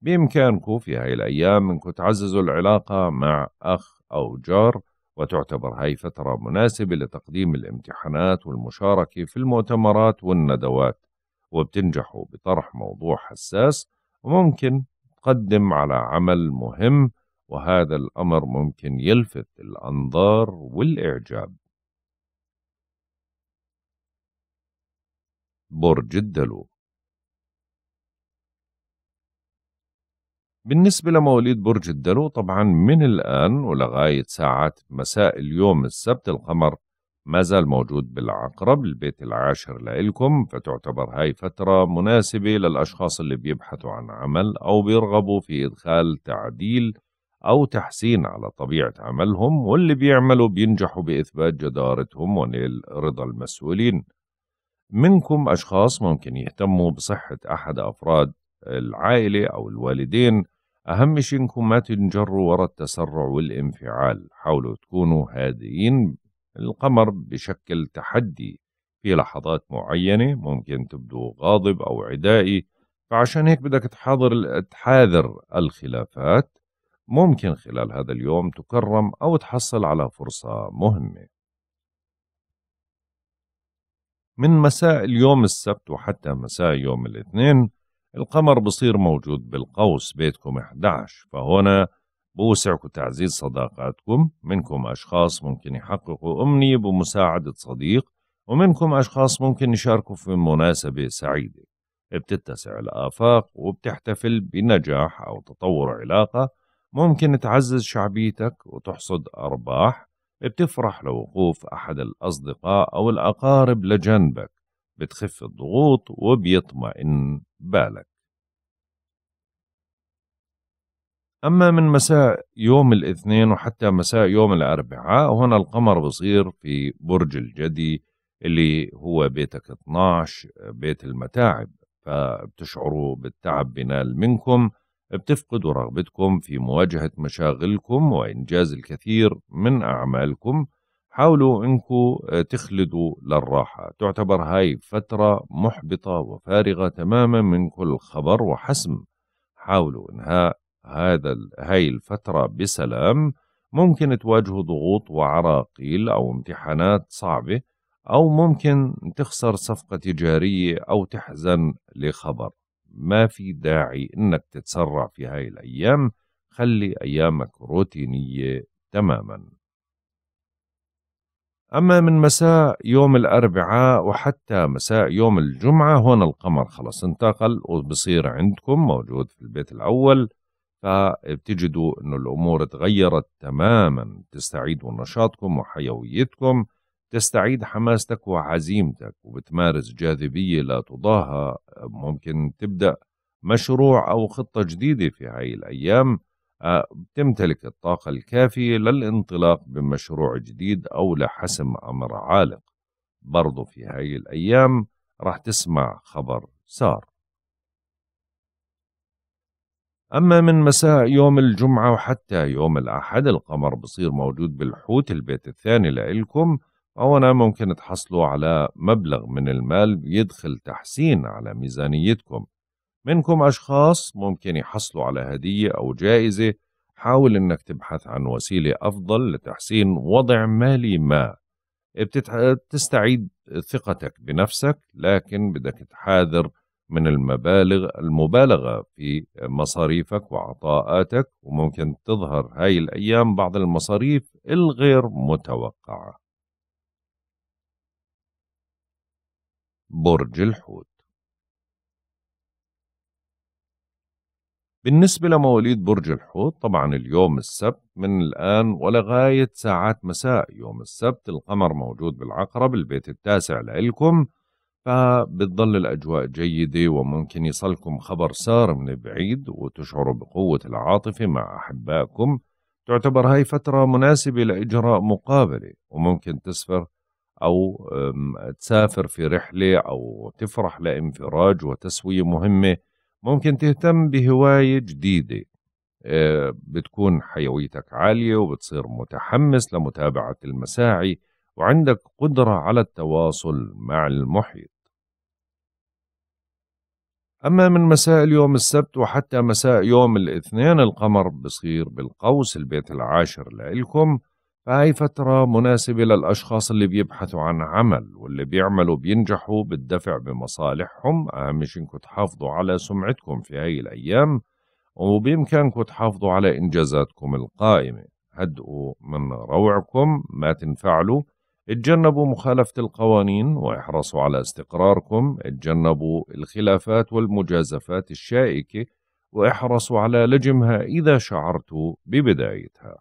بإمكانكم في هاي الأيام أنكم تعززوا العلاقة مع أخ أو جار وتعتبر هاي فترة مناسبة لتقديم الامتحانات والمشاركة في المؤتمرات والندوات وبتنجحوا بطرح موضوع حساس وممكن يقدم على عمل مهم وهذا الأمر ممكن يلفت الأنظار والإعجاب برج الدلو بالنسبة لمواليد برج الدلو طبعا من الآن ولغاية ساعات مساء اليوم السبت القمر ما زال موجود بالعقرب البيت العاشر لإلكم فتعتبر هاي فترة مناسبة للأشخاص اللي بيبحثوا عن عمل أو بيرغبوا في إدخال تعديل أو تحسين على طبيعة عملهم واللي بيعملوا بينجحوا بإثبات جدارتهم ونيل رضا المسؤولين منكم أشخاص ممكن يهتموا بصحة أحد أفراد العائلة أو الوالدين أهم شيء إنكم ما تنجروا وراء التسرع والانفعال حاولوا تكونوا هادئين القمر بشكل تحدي في لحظات معينة ممكن تبدو غاضب أو عدائي فعشان هيك بدك تحاضر تحاذر الخلافات ممكن خلال هذا اليوم تكرم أو تحصل على فرصة مهمة من مساء اليوم السبت وحتى مساء يوم الاثنين القمر بصير موجود بالقوس بيتكم 11 فهنا بوسعكم تعزيز صداقاتكم منكم أشخاص ممكن يحققوا أمنية بمساعدة صديق ومنكم أشخاص ممكن يشاركوا في مناسبة سعيدة بتتسع الآفاق وبتحتفل بنجاح أو تطور علاقة ممكن تعزز شعبيتك وتحصد أرباح بتفرح لوقوف أحد الأصدقاء أو الأقارب لجنبك بتخف الضغوط وبيطمئن بالك أما من مساء يوم الاثنين وحتى مساء يوم الأربعاء هنا القمر بصير في برج الجدي اللي هو بيتك 12 بيت المتاعب فبتشعروا بالتعب بينال منكم بتفقدوا رغبتكم في مواجهة مشاغلكم وإنجاز الكثير من أعمالكم حاولوا انكم آه، تخلدوا للراحة تعتبر هاي فترة محبطة وفارغة تماما من كل خبر وحسم حاولوا انهاء هذا هاي الفترة بسلام ممكن تواجهوا ضغوط وعراقيل أو امتحانات صعبة أو ممكن تخسر صفقة تجارية أو تحزن لخبر ما في داعي إنك تتسرع في هاي الأيام خلي أيامك روتينية تماما أما من مساء يوم الأربعاء وحتى مساء يوم الجمعة هون القمر خلص انتقل وبصير عندكم موجود في البيت الأول فبتجدوا أن الأمور تغيرت تماما تستعيدوا نشاطكم وحيويتكم تستعيد حماستك وعزيمتك وبتمارس جاذبية لا تضاهى ممكن تبدأ مشروع أو خطة جديدة في هاي الأيام آه، بتمتلك الطاقة الكافية للانطلاق بمشروع جديد أو لحسم أمر عالق برضو في هاي الأيام راح تسمع خبر سار أما من مساء يوم الجمعة وحتى يوم الأحد القمر بصير موجود بالحوت البيت الثاني لإلكم هنا ممكن تحصلوا على مبلغ من المال يدخل تحسين على ميزانيتكم منكم أشخاص ممكن يحصلوا على هدية أو جائزة حاول أنك تبحث عن وسيلة أفضل لتحسين وضع مالي ما بتستعيد ثقتك بنفسك لكن بدك تحاذر من المبالغ المبالغة في مصاريفك وعطاءاتك وممكن تظهر هاي الأيام بعض المصاريف الغير متوقعة برج الحوت بالنسبة لمواليد برج الحوت طبعا اليوم السبت من الآن ولغاية ساعات مساء يوم السبت القمر موجود بالعقرب البيت التاسع لإلكم فبتضل الأجواء جيدة وممكن يصلكم خبر سار من بعيد وتشعروا بقوة العاطفة مع أحبائكم تعتبر هاي فترة مناسبة لإجراء مقابلة وممكن تسفر أو تسافر في رحلة أو تفرح لانفراج وتسوية مهمة ممكن تهتم بهواية جديدة آه، بتكون حيويتك عالية وبتصير متحمس لمتابعة المساعي وعندك قدرة على التواصل مع المحيط أما من مساء يوم السبت وحتى مساء يوم الاثنين القمر بصير بالقوس البيت العاشر لإلكم فهي فترة مناسبة للأشخاص اللي بيبحثوا عن عمل واللي بيعملوا بينجحوا بالدفع بمصالحهم أهم شيء إنكم تحافظوا على سمعتكم في هاي الأيام وبإمكانكم تحافظوا على إنجازاتكم القائمة هدئوا من روعكم ما تنفعلوا اتجنبوا مخالفة القوانين واحرصوا على استقراركم اتجنبوا الخلافات والمجازفات الشائكة واحرصوا على لجمها إذا شعرتوا ببدايتها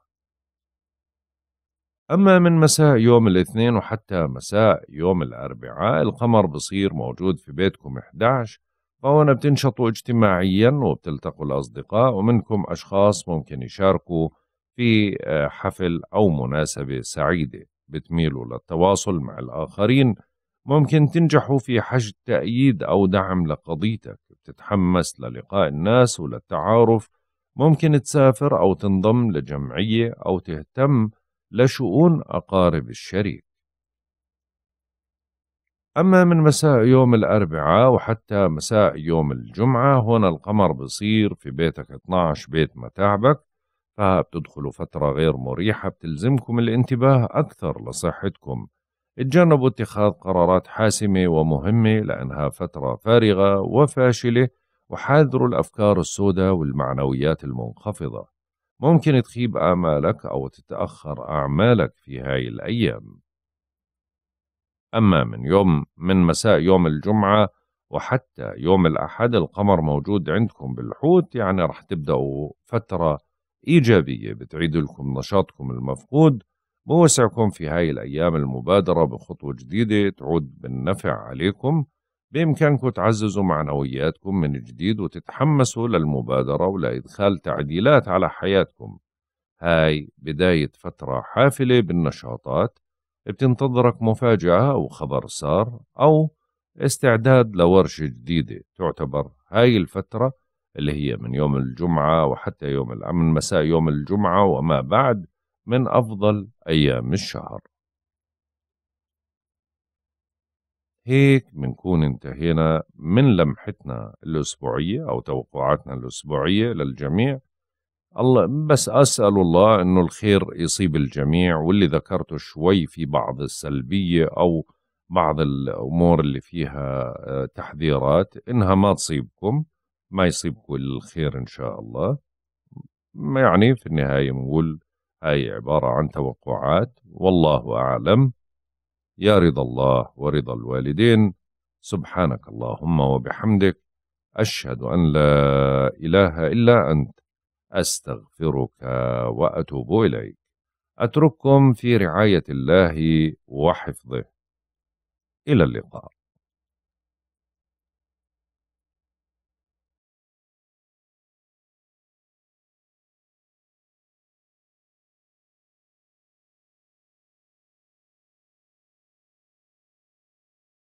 أما من مساء يوم الاثنين وحتى مساء يوم الأربعاء القمر بصير موجود في بيتكم 11 فهنا بتنشطوا اجتماعيا وبتلتقوا الأصدقاء ومنكم أشخاص ممكن يشاركوا في آه، حفل أو مناسبة سعيدة بتميلوا للتواصل مع الآخرين ممكن تنجحوا في حشد تأييد أو دعم لقضيتك بتتحمس للقاء الناس وللتعارف ممكن تسافر أو تنضم لجمعية أو تهتم لشؤون أقارب الشريك أما من مساء يوم الأربعاء وحتى مساء يوم الجمعة هنا القمر بصير في بيتك 12 بيت متاعبك فبتدخلوا فترة غير مريحة بتلزمكم الانتباه أكثر لصحتكم اتجنبوا اتخاذ قرارات حاسمة ومهمة لأنها فترة فارغة وفاشلة وحاذروا الأفكار السوداء والمعنويات المنخفضة ممكن تخيب آمالك أو تتأخر أعمالك في هاي الأيام أما من يوم من مساء يوم الجمعة وحتى يوم الأحد القمر موجود عندكم بالحوت يعني رح تبدأوا فترة إيجابية بتعيد لكم نشاطكم المفقود بوسعكم في هاي الأيام المبادرة بخطوة جديدة تعود بالنفع عليكم بإمكانكم تعززوا معنوياتكم من جديد وتتحمسوا للمبادرة ولإدخال تعديلات على حياتكم هاي بداية فترة حافلة بالنشاطات بتنتظرك مفاجأة أو خبر سار أو استعداد لورشة جديدة تعتبر هاي الفترة اللي هي من يوم الجمعة وحتى يوم من مساء يوم الجمعة وما بعد من أفضل أيام الشهر هيك بنكون انتهينا من لمحتنا الأسبوعية أو توقعاتنا الأسبوعية للجميع الله بس أسأل الله أنه الخير يصيب الجميع واللي ذكرته شوي في بعض السلبية أو بعض الأمور اللي فيها آه، تحذيرات إنها ما تصيبكم ما كل الخير إن شاء الله يعني في النهاية نقول هاي عبارة عن توقعات والله أعلم يا رضا الله ورضا الوالدين سبحانك اللهم وبحمدك أشهد أن لا إله إلا أنت أستغفرك وأتوب إليك أترككم في رعاية الله وحفظه إلى اللقاء